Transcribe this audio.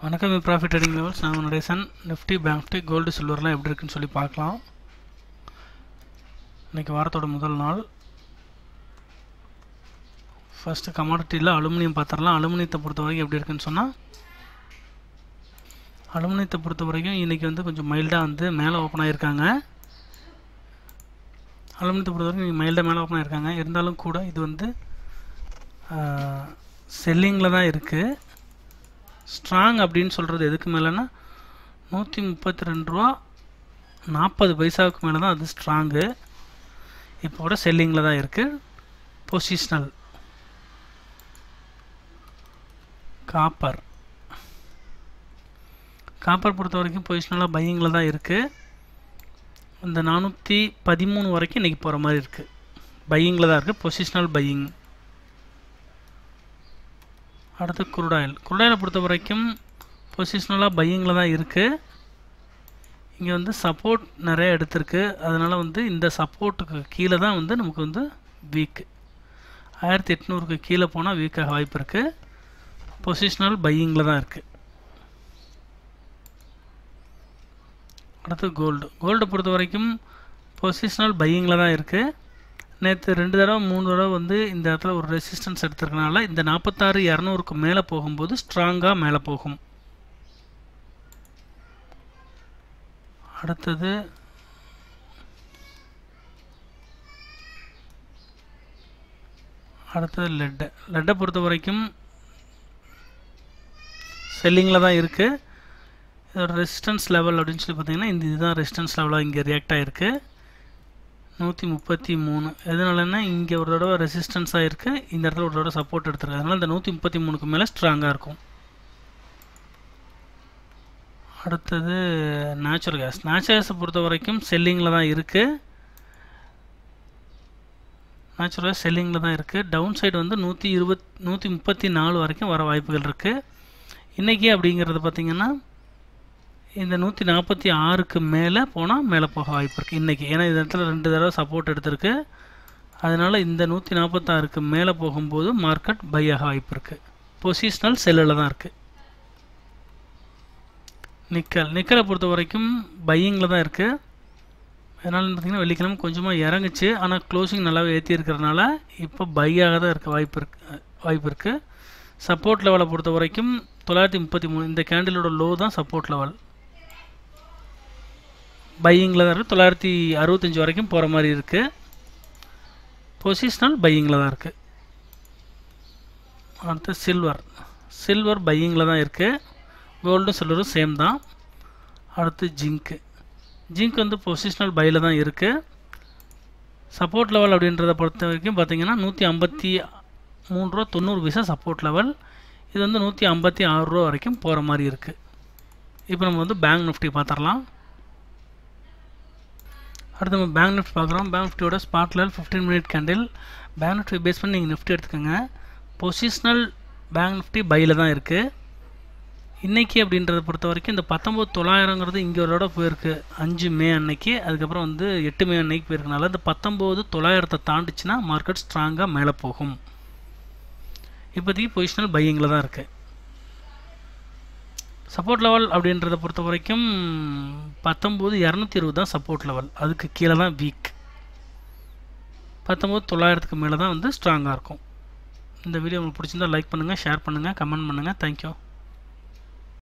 வணக்கம் profit trading levels நான் என்னுடைய son Nifty bank Nifty gold சில்வர்லாம் எப்படி இருக்குன்னு சொல்லி பார்க்கலாம் இன்றைக்கி வாரத்தோட முதல் நாள் ஃபஸ்ட்டு கமாடிட்டியில் அலுமினியம் பார்த்துடலாம் அலுமினியத்தை பொறுத்த வரைக்கும் எப்படி இருக்குன்னு சொன்னால் அலுமினியத்தை பொறுத்த வரைக்கும் இன்றைக்கி வந்து கொஞ்சம் மைல்டாக வந்து மேலே ஓப்பன் ஆகியிருக்காங்க அலுமினியத்தை பொறுத்த வரைக்கும் மைல்டாக மேலே ஓப்பன் ஆகியிருக்காங்க இருந்தாலும் கூட இது வந்து செல்லிங்கில் தான் இருக்குது ஸ்ட்ராங் அப்படின்னு சொல்கிறது எதுக்கு மேலேனா நூற்றி முப்பத்தி ரெண்டு ரூபா நாற்பது பைசாவுக்கு மேலே தான் அது ஸ்ட்ராங்கு இப்போ கூட செல்லிங்கில் தான் இருக்குது பொசிஷ்னல் காப்பர் காப்பர் பொறுத்த வரைக்கும் பொசிஷ்னலாக பையிங்கில் தான் இருக்குது இந்த நானூற்றி பதிமூணு வரைக்கும் இன்றைக்கி போகிற மாதிரி இருக்குது பையிங்கில் தான் இருக்குது பொசிஷ்னல் பையிங் அடுத்து குருடாயில் குருடாயில் பொறுத்த வரைக்கும் பொசிஷ்னலாக பையிங்கில் தான் இருக்குது இங்கே வந்து சப்போர்ட் நிறைய எடுத்திருக்கு அதனால் வந்து இந்த சப்போர்ட்டுக்கு கீழே தான் வந்து நமக்கு வந்து வீக்கு ஆயிரத்தி எட்நூறுக்கு கீழே போனால் வீக்காக வாய்ப்பு இருக்குது பொசிஷ்னல் பையிங்கில் தான் இருக்குது அடுத்து கோல்டு கோல்டை பொறுத்த வரைக்கும் பொசிஷ்னல் பையிங்கில் தான் இருக்குது நேற்று ரெண்டு தடவை மூணு தடவை வந்து இந்த இடத்துல ஒரு ரெசிஸ்டன்ஸ் எடுத்திருக்கனால இந்த நாற்பத்தாறு இரநூறுக்கு மேலே போகும்போது ஸ்ட்ராங்காக மேலே போகும் அடுத்தது அடுத்தது லெட்டை லெட்டை பொறுத்த வரைக்கும் செல்லிங்கில் தான் இருக்குது இதோட ரெசிஸ்டன்ஸ் லெவல் அப்படின்னு சொல்லி பார்த்தீங்கன்னா இந்த இதுதான் ரெசிஸ்டன்ஸ் லெவலாக இங்கே ரியாக்ட் ஆகிருக்கு நூற்றி முப்பத்தி மூணு எதனாலன்னா இங்கே ஒரு தடவை ரெசிஸ்டன்ஸாக இருக்குது இந்த இடத்துல ஒரு தடவை சப்போர்ட் எடுத்துருக்கு அதனால் இந்த நூற்றி முப்பத்தி மூணுக்கு மேலே ஸ்ட்ராங்காக இருக்கும் அடுத்தது நேச்சுரல் கேஸ் நேச்சுரல் கேஸை பொறுத்த வரைக்கும் செல்லிங்கில் தான் இருக்குது நேச்சுரலாக செல்லிங்கில் தான் இருக்குது டவுன் சைடு வந்து நூற்றி இருபத் நூற்றி முப்பத்தி நாலு வரைக்கும் வர வாய்ப்புகள் இருக்குது இன்றைக்கி அப்படிங்கிறது பார்த்திங்கன்னா இந்த நூற்றி நாற்பத்தி ஆறுக்கு மேலே போனால் மேலே போக வாய்ப்பு இருக்குது இன்றைக்கி ஏன்னா இந்த இடத்துல ரெண்டு தடவை சப்போர்ட் எடுத்திருக்கு அதனால் இந்த நூற்றி நாற்பத்தாறுக்கு மேலே போகும்போது மார்க்கெட் பை ஆக வாய்ப்பு இருக்குது பொசிஷனல் செல்லில் தான் இருக்குது நிக்கல் நிக்கலை பொறுத்த வரைக்கும் பையிங்கில் தான் இருக்குது அதனால் பார்த்திங்கன்னா வெள்ளிக்கிழமை கொஞ்சமாக இறங்குச்சு ஆனால் க்ளோசிங் நல்லாவே ஏற்றி இருக்கிறதுனால இப்போ பையாக தான் இருக்க வாய்ப்பு இருக்கு வாய்ப்பு இருக்குது சப்போர்ட் லெவலை பொறுத்த வரைக்கும் தொள்ளாயிரத்தி முப்பத்தி மூணு இந்த கேண்டிலோட லோ தான் சப்போர்ட் லெவல் பையிங்கில் தான் இருக்குது தொள்ளாயிரத்தி அறுபத்தஞ்சி வரைக்கும் போகிற மாதிரி இருக்குது பொசிஷ்னல் பையிங்கில் தான் இருக்குது அடுத்து சில்வர் சில்வர் பையிங்கில் தான் இருக்குது கோல்டும் சில்வரும் சேம் தான் அடுத்து ஜிங்க்கு ஜிங்க் வந்து பொசிஷ்னல் பையில் தான் இருக்குது சப்போர்ட் லெவல் அப்படின்றத பொறுத்த வரைக்கும் பார்த்திங்கன்னா நூற்றி ஐம்பத்தி மூணு ரூபா தொண்ணூறு பைசா சப்போர்ட் லெவல் இது வந்து நூற்றி ஐம்பத்தி ஆறுரூவா வரைக்கும் போகிற மாதிரி இருக்குது இப்போ நம்ம வந்து பேங்க் நிஃப்டி பார்த்துடலாம் அடுத்து நம்ம பேங்க் நிஃப்ட் பார்க்குறோம் பேங்க் நிஃப்டியோட ஸ்பாட்லர் fifteen minute candle bank Nifty base பண்ணி நீங்கள் நிஃப்டி எடுத்துக்கோங்க பொசிஷ்னல் பேங்க் நிஃப்டி பையில் தான் இருக்குது இன்றைக்கி அப்படின்றத பொறுத்த வரைக்கும் இந்த பத்தொம்போது தொள்ளாயிரங்கிறது இங்கே ஒரு இடம் போயிருக்கு அஞ்சு மே அன்னைக்கு அதுக்கப்புறம் வந்து எட்டு மே அன்னைக்கு போயிருக்கனால இந்த பத்தொம்போது தொள்ளாயிரத்தை தாண்டிச்சுன்னா மார்க்கெட் ஸ்ட்ராங்காக மேலே போகும் இப்போதைக்கு பொசிஷனல் பையிங்கில் தான் இருக்குது சப்போர்ட் லெவல் அப்படின்றத பொறுத்த வரைக்கும் பத்தொம்போது இரநூத்தி இருபது தான் சப்போர்ட் லெவல் அதுக்கு கீழே தான் வீக் பத்தொம்போது தொள்ளாயிரத்துக்கு மேலே தான் வந்து ஸ்ட்ராங்காக இருக்கும் இந்த வீடியோ உங்களுக்கு பிடிச்சிருந்தால் லைக் பண்ணுங்கள் ஷேர் பண்ணுங்கள் கமெண்ட் பண்ணுங்கள் தேங்க்யூ